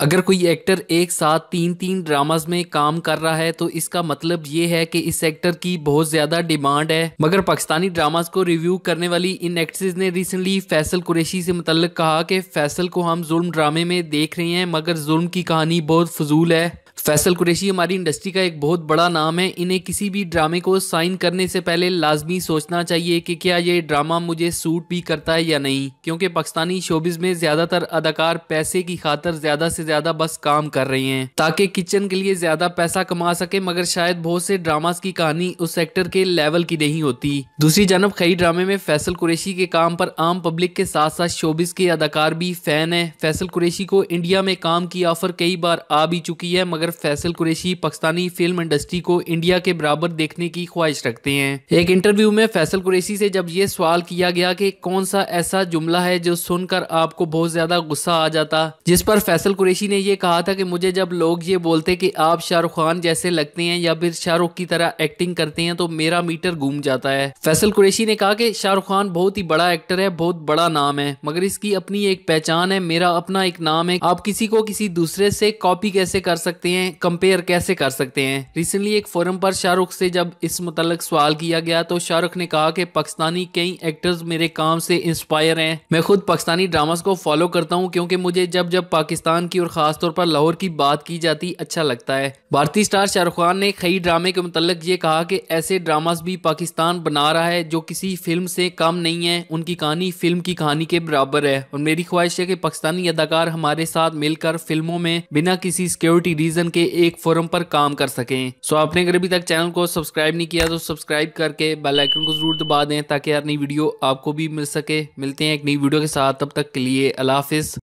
अगर कोई एक्टर एक साथ तीन तीन ड्रामाज में काम कर रहा है तो इसका मतलब ये है कि इस एक्टर की बहुत ज्यादा डिमांड है मगर पाकिस्तानी ड्रामाज को रिव्यू करने वाली इन एक्ट्रेस ने रिसेंटली फैसल कुरेशी से मुतल कहा कि फैसल को हम जुल्म ड्रामे में देख रहे हैं मगर जुल्म की कहानी बहुत फजूल है फैसल कुरेशी हमारी इंडस्ट्री का एक बहुत बड़ा नाम है इन्हें किसी भी ड्रामे को साइन करने से पहले लाजमी सोचना चाहिए कि क्या ये ड्रामा मुझे सूट भी करता है या नहीं क्योंकि पाकिस्तानी शोबिज में ज़्यादातर अदाकार पैसे की खातर ज़्यादा से ज़्यादा बस काम कर रहे हैं ताकि किचन के लिए ज़्यादा पैसा कमा सके मगर शायद बहुत से ड्रामाज की कहानी उस एक्टर के लेवल की नहीं होती दूसरी जानब कई ड्रामे में फैसल कुरेशी के काम पर आम पब्लिक के साथ साथ शोबिस के अदाकार भी फैन है फैसल कुरेशी को इंडिया में काम की ऑफर कई बार आ भी चुकी है मगर फैसल कुरेशी पाकिस्तानी फिल्म इंडस्ट्री को इंडिया के बराबर देखने की ख्वाहिश रखते हैं एक इंटरव्यू में फैसल कुरेशी से जब ये सवाल किया गया कि कौन सा ऐसा जुमला है जो सुनकर आपको बहुत ज्यादा गुस्सा आ जाता जिस पर फैसल कुरेशी ने यह कहा था कि मुझे जब लोग ये बोलते कि आप शाहरुख खान जैसे लगते हैं या फिर शाहरुख की तरह एक्टिंग करते हैं तो मेरा मीटर घूम जाता है फैसल कुरेशी ने कहा कि शाहरुख खान बहुत ही बड़ा एक्टर है बहुत बड़ा नाम है मगर इसकी अपनी एक पहचान है मेरा अपना एक नाम है आप किसी को किसी दूसरे से कॉपी कैसे कर सकते हैं हैं कंपेयर कैसे कर सकते हैं रिसेंटली एक फोरम पर शाहरुख से जब इस मुतलक सवाल किया गया तो शाहरुख ने कहा कि पाकिस्तानी कई एक्टर्स मेरे काम से इंस्पायर हैं मैं खुद पाकिस्तानी ड्रामास को फॉलो करता हूँ क्योंकि मुझे जब जब पाकिस्तान की और ख़ासतौर पर लाहौर की बात की जाती अच्छा लगता है भारतीय स्टार शाहरुख खान ने कई ड्रामे के मुतलक ये कहा कि ऐसे ड्रामास भी पाकिस्तान बना रहा है जो किसी फिल्म से कम नहीं है उनकी कहानी फिल्म की कहानी के बराबर है और मेरी ख्वाहिश है कि पाकिस्तानी अदाकार हमारे साथ मिलकर फिल्मों में बिना किसी सिक्योरिटी रीजन एजुकेशन के एक फोरम पर काम कर सकें सो आपने अगर अभी तक चैनल को सब्सक्राइब नहीं किया तो सब्सक्राइब करके बेल आइकन को जरूर दबा दें ताकि हर नई वीडियो आपको भी मिल सके मिलते हैं एक नई वीडियो के साथ तब तक के लिए अलाफिज